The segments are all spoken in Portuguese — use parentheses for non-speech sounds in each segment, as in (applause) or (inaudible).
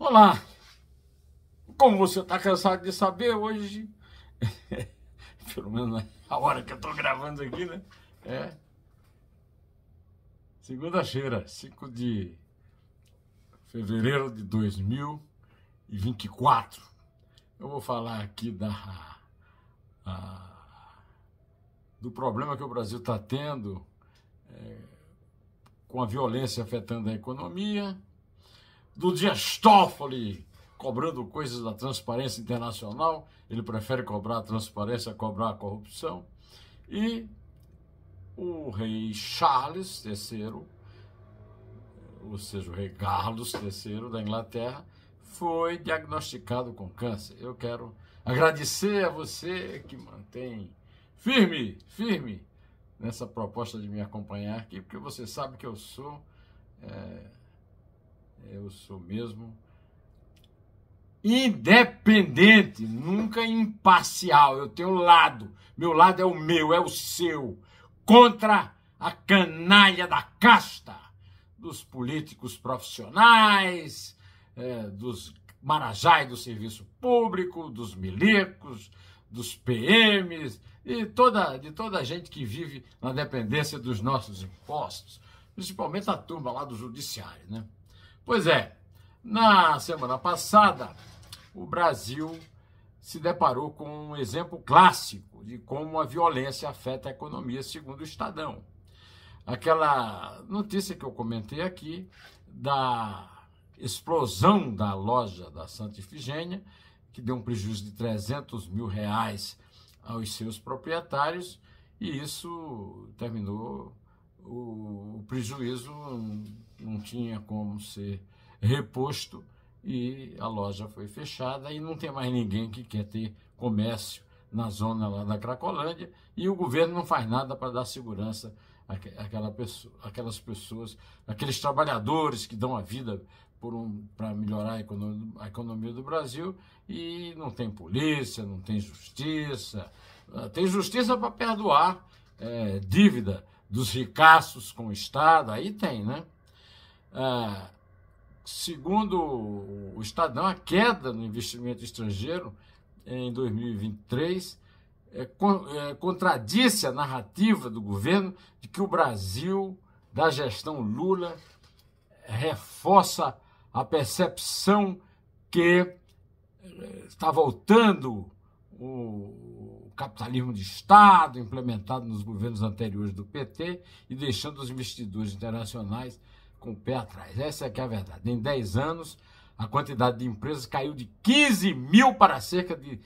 Olá! Como você está cansado de saber, hoje, (laughs) pelo menos né? a hora que eu estou gravando aqui, né? É segunda-feira, 5 de fevereiro de 2024. Eu vou falar aqui da, a, do problema que o Brasil está tendo é, com a violência afetando a economia do Dias Toffoli, cobrando coisas da transparência internacional. Ele prefere cobrar a transparência a cobrar a corrupção. E o rei Charles III, ou seja, o rei Carlos III da Inglaterra, foi diagnosticado com câncer. Eu quero agradecer a você que mantém firme, firme nessa proposta de me acompanhar aqui, porque você sabe que eu sou. É, eu sou mesmo independente, nunca imparcial. Eu tenho lado. Meu lado é o meu, é o seu. Contra a canalha da casta dos políticos profissionais, é, dos marajais do serviço público, dos milicos, dos PMs e toda, de toda a gente que vive na dependência dos nossos impostos, principalmente a turma lá do judiciário, né? Pois é, na semana passada, o Brasil se deparou com um exemplo clássico de como a violência afeta a economia, segundo o Estadão. Aquela notícia que eu comentei aqui da explosão da loja da Santa Ifigênia, que deu um prejuízo de 300 mil reais aos seus proprietários, e isso terminou o, o prejuízo não, tinha como ser reposto e a loja foi fechada e não tem mais ninguém que quer ter comércio na zona lá da Cracolândia e o governo não faz nada para dar segurança àquela pessoa, àquelas pessoas, aqueles trabalhadores que dão a vida um, para melhorar a economia, a economia, do Brasil e não tem polícia, não tem justiça, ah, tem justiça para perdoar é, dívida dos ricaços com o Estado, aí tem, né? Ah, segundo o Estadão, a queda no investimento estrangeiro em 2023 é, é, contradisse a narrativa do governo de que o Brasil, da gestão Lula, reforça a percepção que eh, está voltando o, capitalismo de Estado implementado nos governos anteriores do PT e deixando os investidores internacionais com o pé atrás. Essa é que é a verdade. Em 10 anos, a quantidade de empresas caiu de 15 mil para cerca de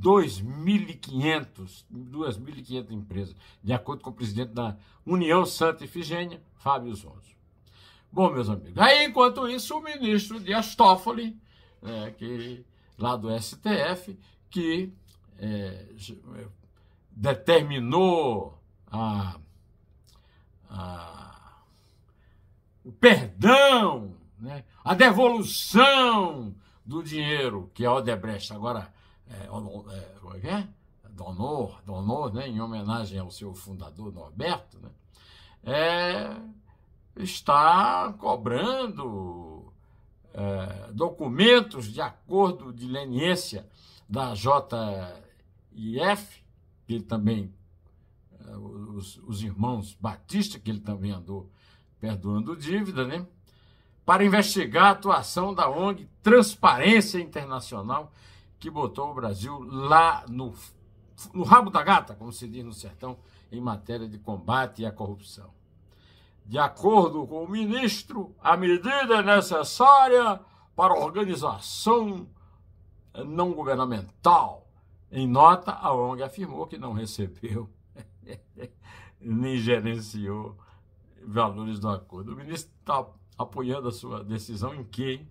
2.500, 2.500 empresas, de acordo com o presidente da União Santa Efigênia, Fábio Zonzo. Bom, meus amigos, aí enquanto isso, o ministro Dias Toffoli, né, que, lá do STF, que é, é, determinou a, a, o perdão, né? a devolução do dinheiro que a Odebrecht agora é, é, donor, é é? donor né? em homenagem ao seu fundador Norberto, né? é, está cobrando documentos de acordo de leniência da J e F, que ele também, eh, os, os irmãos Batista, que ele também andou perdoando dívida, né? Para investigar a atuação da ONG Transparência Internacional, que botou o Brasil lá no, no rabo da gata, como se diz no sertão, em matéria de combate à corrupção. De acordo com o ministro, a medida é necessária para a organização não governamental em nota, a ONG afirmou que não recebeu (laughs) nem gerenciou valores do acordo. O ministro está apoiando a sua decisão em que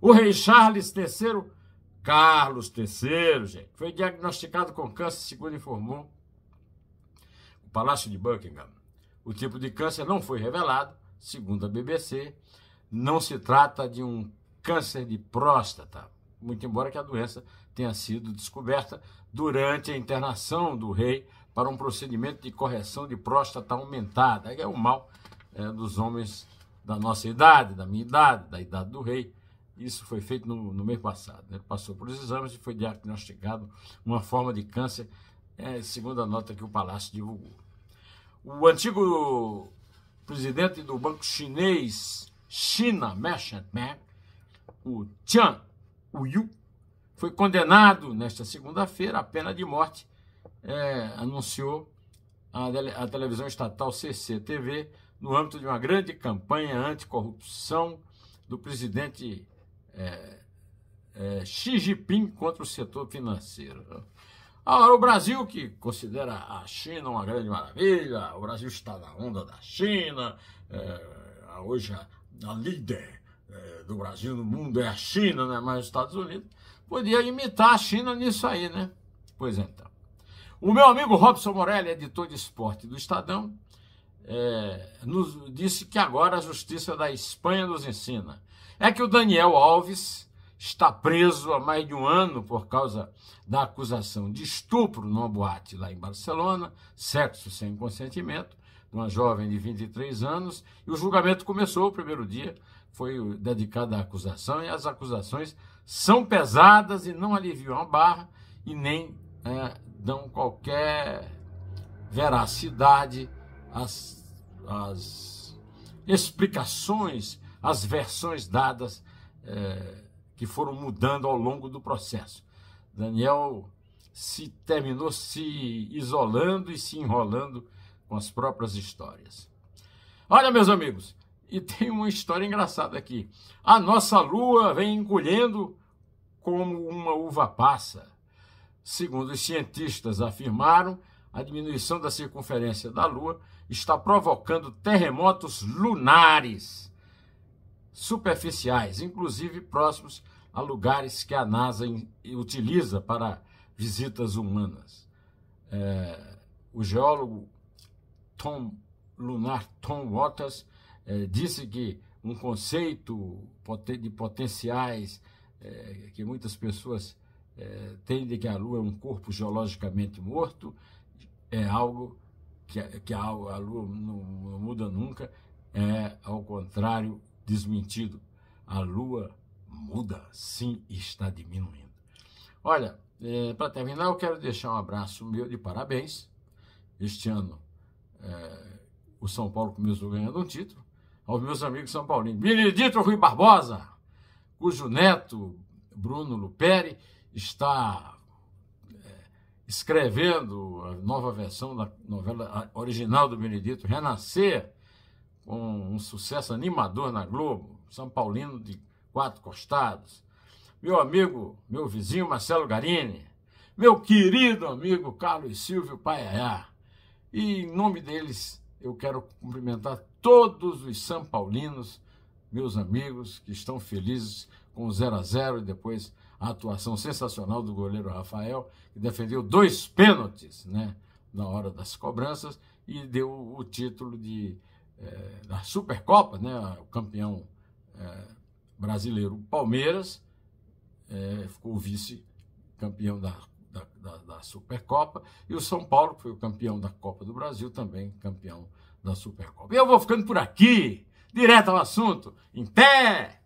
o rei Charles III, Carlos III, gente, foi diagnosticado com câncer, segundo informou o Palácio de Buckingham. O tipo de câncer não foi revelado, segundo a BBC. Não se trata de um câncer de próstata, muito embora que a doença tenha sido descoberta durante a internação do rei para um procedimento de correção de próstata aumentada. É o mal é, dos homens da nossa idade, da minha idade, da idade do rei. Isso foi feito no, no mês passado. Né? Ele passou por os exames e foi diagnosticado uma forma de câncer, é, segundo a nota que o Palácio divulgou. O antigo presidente do banco chinês China Merchant Bank, o Tian Yu foi condenado nesta segunda-feira à pena de morte, é, anunciou a, a televisão estatal CCTV, no âmbito de uma grande campanha anticorrupção do presidente é, é, Xi Jinping contra o setor financeiro. Agora, o Brasil, que considera a China uma grande maravilha, o Brasil está na onda da China, é, hoje a, a líder é, do Brasil no mundo é a China, não é mais os Estados Unidos. Podia imitar a China nisso aí, né? Pois então. O meu amigo Robson Morelli, editor de esporte do Estadão, é, nos disse que agora a justiça da Espanha nos ensina. É que o Daniel Alves está preso há mais de um ano por causa da acusação de estupro numa boate lá em Barcelona, sexo sem consentimento, de uma jovem de 23 anos, e o julgamento começou o primeiro dia, foi dedicado à acusação e as acusações são pesadas e não aliviam a barra e nem é, dão qualquer veracidade às, às explicações, às versões dadas é, que foram mudando ao longo do processo. Daniel se terminou se isolando e se enrolando com as próprias histórias. Olha, meus amigos, e tem uma história engraçada aqui. A nossa lua vem encolhendo como uma uva passa. Segundo os cientistas afirmaram, a diminuição da circunferência da lua está provocando terremotos lunares superficiais, inclusive próximos a lugares que a NASA utiliza para visitas humanas. É, o geólogo Tom Lunar Tom Waters é, disse que um conceito de potenciais é, que muitas pessoas é, têm de que a Lua é um corpo geologicamente morto é algo que, que a, a Lua não, não muda nunca, é ao contrário desmentido. A Lua muda, sim, está diminuindo. Olha, é, para terminar, eu quero deixar um abraço meu de parabéns. Este ano, é, o São Paulo começou ganhando um título aos meus amigos São Paulinos. Benedito Rui Barbosa, cujo neto, Bruno Luperi, está é, escrevendo a nova versão da novela original do Benedito, Renascer, com um sucesso animador na Globo, São Paulino de quatro costados. Meu amigo, meu vizinho Marcelo Garini, meu querido amigo Carlos Silvio Paiaiá. E em nome deles, eu quero cumprimentar todos os São Paulinos, meus amigos, que estão felizes com o 0 a 0 e depois a atuação sensacional do goleiro Rafael, que defendeu dois pênaltis né, na hora das cobranças e deu o título de, é, da Supercopa, né, o campeão é, brasileiro Palmeiras, é, ficou vice-campeão da da, da, da, Supercopa, e o São Paulo, que foi o campeão da Copa do Brasil, também campeão da Supercopa. E eu vou ficando por aqui, direto ao assunto. Em pé!